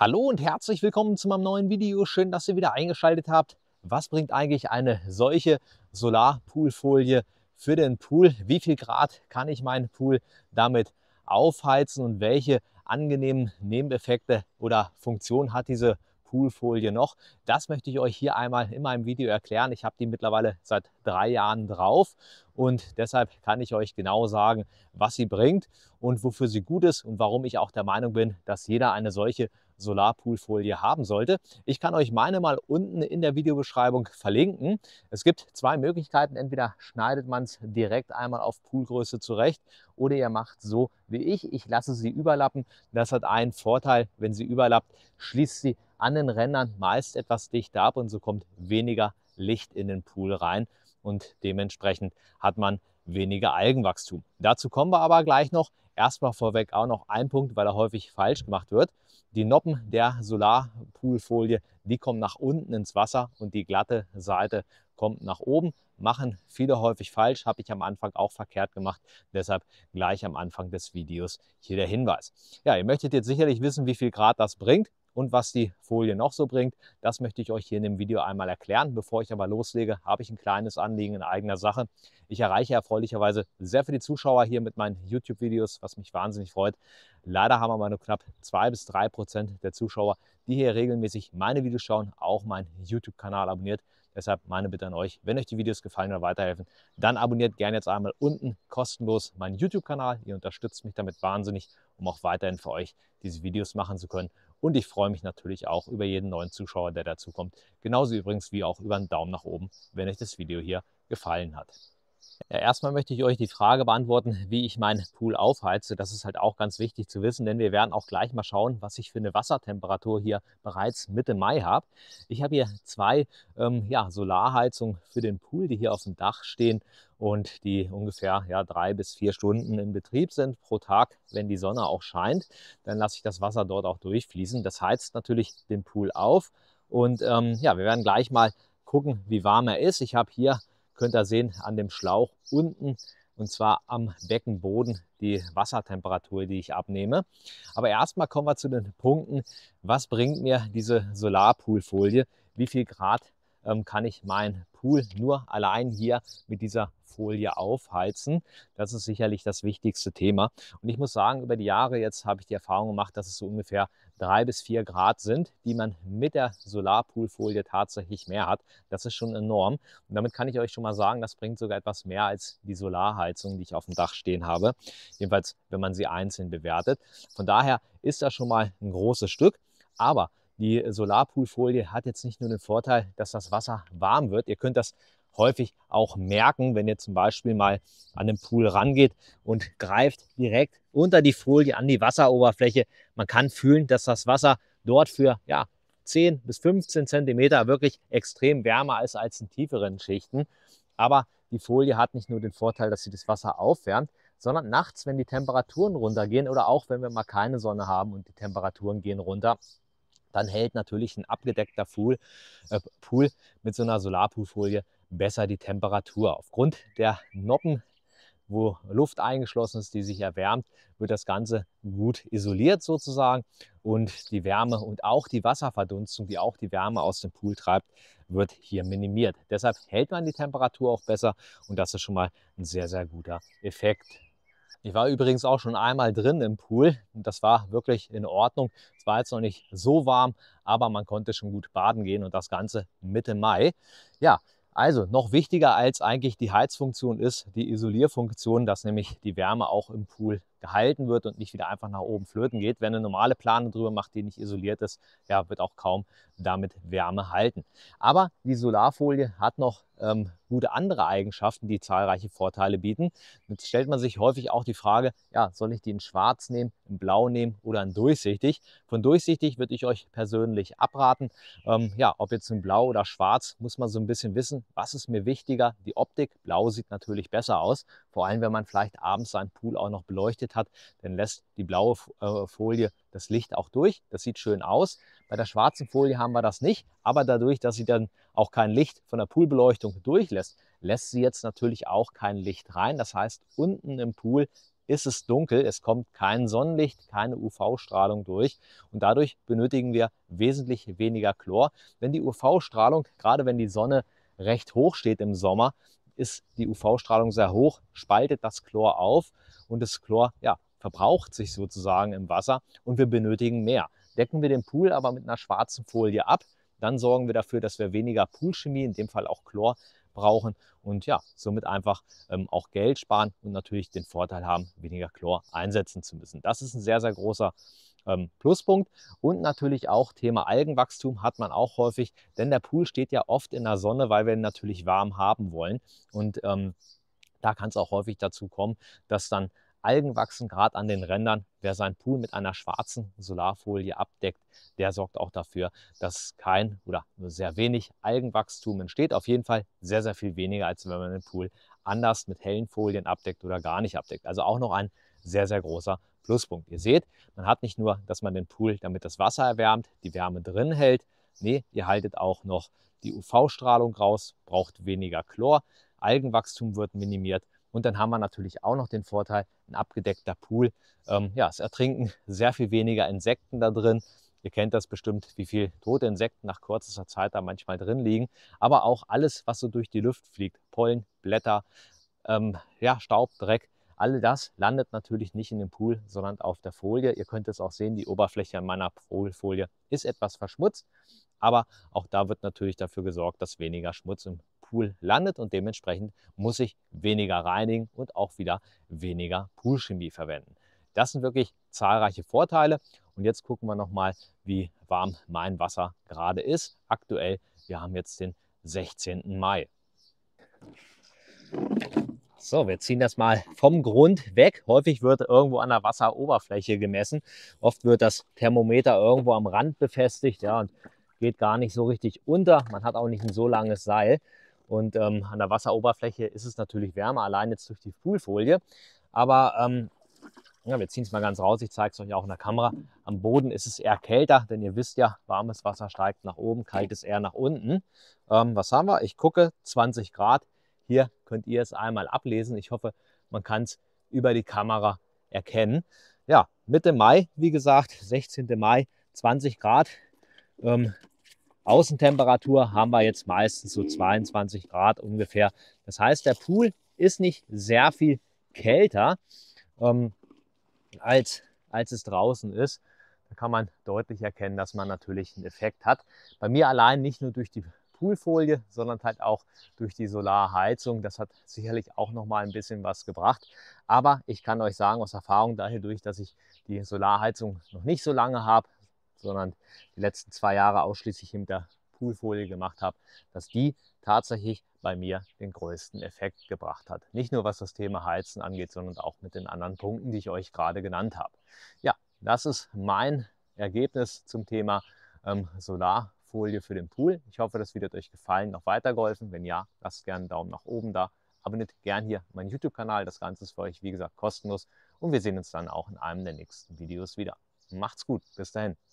Hallo und herzlich willkommen zu meinem neuen Video. Schön, dass ihr wieder eingeschaltet habt. Was bringt eigentlich eine solche Solarpoolfolie für den Pool? Wie viel Grad kann ich meinen Pool damit aufheizen und welche angenehmen Nebeneffekte oder Funktionen hat diese Poolfolie noch? Das möchte ich euch hier einmal in meinem Video erklären. Ich habe die mittlerweile seit drei Jahren drauf und deshalb kann ich euch genau sagen, was sie bringt und wofür sie gut ist und warum ich auch der Meinung bin, dass jeder eine solche Solarpoolfolie haben sollte. Ich kann euch meine mal unten in der Videobeschreibung verlinken. Es gibt zwei Möglichkeiten. Entweder schneidet man es direkt einmal auf Poolgröße zurecht oder ihr macht so wie ich. Ich lasse sie überlappen. Das hat einen Vorteil, wenn sie überlappt, schließt sie an den Rändern meist etwas dichter ab und so kommt weniger Licht in den Pool rein und dementsprechend hat man weniger Algenwachstum. Dazu kommen wir aber gleich noch. Erstmal vorweg auch noch ein Punkt, weil er häufig falsch gemacht wird. Die Noppen der Solarpoolfolie, die kommen nach unten ins Wasser und die glatte Seite kommt nach oben. Machen viele häufig falsch, habe ich am Anfang auch verkehrt gemacht. Deshalb gleich am Anfang des Videos hier der Hinweis. Ja, ihr möchtet jetzt sicherlich wissen, wie viel Grad das bringt und was die Folie noch so bringt, das möchte ich euch hier in dem Video einmal erklären. Bevor ich aber loslege, habe ich ein kleines Anliegen in eigener Sache. Ich erreiche erfreulicherweise sehr viele Zuschauer hier mit meinen YouTube-Videos, was mich wahnsinnig freut. Leider haben aber nur knapp zwei bis drei Prozent der Zuschauer, die hier regelmäßig meine Videos schauen, auch meinen YouTube-Kanal abonniert. Deshalb meine Bitte an euch, wenn euch die Videos gefallen oder weiterhelfen, dann abonniert gerne jetzt einmal unten kostenlos meinen YouTube-Kanal. Ihr unterstützt mich damit wahnsinnig, um auch weiterhin für euch diese Videos machen zu können und ich freue mich natürlich auch über jeden neuen Zuschauer, der dazukommt. Genauso übrigens wie auch über einen Daumen nach oben, wenn euch das Video hier gefallen hat. Ja, erstmal möchte ich euch die Frage beantworten, wie ich meinen Pool aufheize. Das ist halt auch ganz wichtig zu wissen, denn wir werden auch gleich mal schauen, was ich für eine Wassertemperatur hier bereits Mitte Mai habe. Ich habe hier zwei ähm, ja, Solarheizungen für den Pool, die hier auf dem Dach stehen und die ungefähr ja, drei bis vier Stunden in Betrieb sind pro Tag, wenn die Sonne auch scheint. Dann lasse ich das Wasser dort auch durchfließen. Das heizt natürlich den Pool auf. Und ähm, ja, wir werden gleich mal gucken, wie warm er ist. Ich habe hier, könnt ihr sehen, an dem Schlauch unten und zwar am Beckenboden die Wassertemperatur, die ich abnehme. Aber erstmal kommen wir zu den Punkten, was bringt mir diese Solarpoolfolie, wie viel Grad ähm, kann ich meinen Pool nur allein hier mit dieser Folie aufheizen. Das ist sicherlich das wichtigste Thema. Und ich muss sagen, über die Jahre jetzt habe ich die Erfahrung gemacht, dass es so ungefähr drei bis vier Grad sind, die man mit der Solarpoolfolie tatsächlich mehr hat. Das ist schon enorm. Und damit kann ich euch schon mal sagen, das bringt sogar etwas mehr als die Solarheizung, die ich auf dem Dach stehen habe. Jedenfalls, wenn man sie einzeln bewertet. Von daher ist das schon mal ein großes Stück. Aber die Solarpoolfolie hat jetzt nicht nur den Vorteil, dass das Wasser warm wird. Ihr könnt das häufig auch merken, wenn ihr zum Beispiel mal an den Pool rangeht und greift direkt unter die Folie an die Wasseroberfläche. Man kann fühlen, dass das Wasser dort für ja, 10 bis 15 Zentimeter wirklich extrem wärmer ist als in tieferen Schichten. Aber die Folie hat nicht nur den Vorteil, dass sie das Wasser aufwärmt, sondern nachts, wenn die Temperaturen runtergehen oder auch wenn wir mal keine Sonne haben und die Temperaturen gehen runter, dann hält natürlich ein abgedeckter Pool, äh, Pool mit so einer Solarpoolfolie besser die Temperatur. Aufgrund der Noppen, wo Luft eingeschlossen ist, die sich erwärmt, wird das Ganze gut isoliert sozusagen und die Wärme und auch die Wasserverdunstung, die auch die Wärme aus dem Pool treibt, wird hier minimiert. Deshalb hält man die Temperatur auch besser und das ist schon mal ein sehr, sehr guter Effekt. Ich war übrigens auch schon einmal drin im Pool. Das war wirklich in Ordnung. Es war jetzt noch nicht so warm, aber man konnte schon gut baden gehen und das Ganze Mitte Mai. Ja, also noch wichtiger als eigentlich die Heizfunktion ist die Isolierfunktion, dass nämlich die Wärme auch im Pool gehalten wird und nicht wieder einfach nach oben flöten geht. Wenn eine normale Plane drüber macht, die nicht isoliert ist, ja, wird auch kaum damit Wärme halten. Aber die Solarfolie hat noch ähm, gute andere Eigenschaften, die zahlreiche Vorteile bieten. Jetzt stellt man sich häufig auch die Frage, ja, soll ich die in schwarz nehmen, in blau nehmen oder in durchsichtig? Von durchsichtig würde ich euch persönlich abraten. Ähm, ja, ob jetzt in blau oder schwarz, muss man so ein bisschen wissen, was ist mir wichtiger? Die Optik, blau sieht natürlich besser aus, vor allem wenn man vielleicht abends seinen Pool auch noch beleuchtet hat, dann lässt die blaue äh, Folie das Licht auch durch. Das sieht schön aus. Bei der schwarzen Folie haben wir das nicht, aber dadurch, dass sie dann auch kein Licht von der Poolbeleuchtung durchlässt, lässt sie jetzt natürlich auch kein Licht rein. Das heißt, unten im Pool ist es dunkel, es kommt kein Sonnenlicht, keine UV-Strahlung durch und dadurch benötigen wir wesentlich weniger Chlor. Wenn die UV-Strahlung, gerade wenn die Sonne recht hoch steht im Sommer, ist die UV-Strahlung sehr hoch, spaltet das Chlor auf und das Chlor ja, verbraucht sich sozusagen im Wasser und wir benötigen mehr. Decken wir den Pool aber mit einer schwarzen Folie ab, dann sorgen wir dafür, dass wir weniger Poolchemie, in dem Fall auch Chlor, brauchen und ja, somit einfach ähm, auch Geld sparen und natürlich den Vorteil haben, weniger Chlor einsetzen zu müssen. Das ist ein sehr, sehr großer ähm, Pluspunkt und natürlich auch Thema Algenwachstum hat man auch häufig, denn der Pool steht ja oft in der Sonne, weil wir ihn natürlich warm haben wollen und ähm, da kann es auch häufig dazu kommen, dass dann Algen wachsen gerade an den Rändern. Wer seinen Pool mit einer schwarzen Solarfolie abdeckt, der sorgt auch dafür, dass kein oder nur sehr wenig Algenwachstum entsteht. Auf jeden Fall sehr, sehr viel weniger, als wenn man den Pool anders mit hellen Folien abdeckt oder gar nicht abdeckt. Also auch noch ein sehr, sehr großer Pluspunkt. Ihr seht, man hat nicht nur, dass man den Pool, damit das Wasser erwärmt, die Wärme drin hält. Nee, ihr haltet auch noch die UV-Strahlung raus, braucht weniger Chlor, Algenwachstum wird minimiert und dann haben wir natürlich auch noch den Vorteil, ein abgedeckter Pool. Ähm, ja, es ertrinken sehr viel weniger Insekten da drin. Ihr kennt das bestimmt, wie viel tote Insekten nach kürzester Zeit da manchmal drin liegen. Aber auch alles, was so durch die Luft fliegt, Pollen, Blätter, ähm, ja, Staub, Dreck, alle das landet natürlich nicht in dem Pool, sondern auf der Folie. Ihr könnt es auch sehen, die Oberfläche meiner Poolfolie ist etwas verschmutzt, aber auch da wird natürlich dafür gesorgt, dass weniger Schmutz im Pool landet und dementsprechend muss ich weniger reinigen und auch wieder weniger Poolchemie verwenden. Das sind wirklich zahlreiche Vorteile. Und jetzt gucken wir nochmal, wie warm mein Wasser gerade ist. Aktuell, wir haben jetzt den 16. Mai. So, wir ziehen das mal vom Grund weg. Häufig wird irgendwo an der Wasseroberfläche gemessen. Oft wird das Thermometer irgendwo am Rand befestigt ja, und geht gar nicht so richtig unter. Man hat auch nicht ein so langes Seil. Und ähm, an der Wasseroberfläche ist es natürlich wärmer, allein jetzt durch die Poolfolie. Aber ähm, ja, wir ziehen es mal ganz raus, ich zeige es euch auch in der Kamera. Am Boden ist es eher kälter, denn ihr wisst ja, warmes Wasser steigt nach oben, kaltes eher nach unten. Ähm, was haben wir? Ich gucke, 20 Grad. Hier könnt ihr es einmal ablesen. Ich hoffe, man kann es über die Kamera erkennen. Ja, Mitte Mai, wie gesagt, 16. Mai, 20 Grad. Ähm, Außentemperatur haben wir jetzt meistens so 22 Grad ungefähr. Das heißt, der Pool ist nicht sehr viel kälter ähm, als, als es draußen ist. Da kann man deutlich erkennen, dass man natürlich einen Effekt hat. Bei mir allein nicht nur durch die Poolfolie, sondern halt auch durch die Solarheizung. Das hat sicherlich auch noch mal ein bisschen was gebracht. Aber ich kann euch sagen aus Erfahrung, daher dass ich die Solarheizung noch nicht so lange habe, sondern die letzten zwei Jahre ausschließlich hinter Poolfolie gemacht habe, dass die tatsächlich bei mir den größten Effekt gebracht hat. Nicht nur was das Thema Heizen angeht, sondern auch mit den anderen Punkten, die ich euch gerade genannt habe. Ja, das ist mein Ergebnis zum Thema ähm, Solarfolie für den Pool. Ich hoffe, das Video hat euch gefallen, noch weitergeholfen. Wenn ja, lasst gerne einen Daumen nach oben da. Abonniert gerne hier meinen YouTube-Kanal. Das Ganze ist für euch, wie gesagt, kostenlos. Und wir sehen uns dann auch in einem der nächsten Videos wieder. Macht's gut. Bis dahin.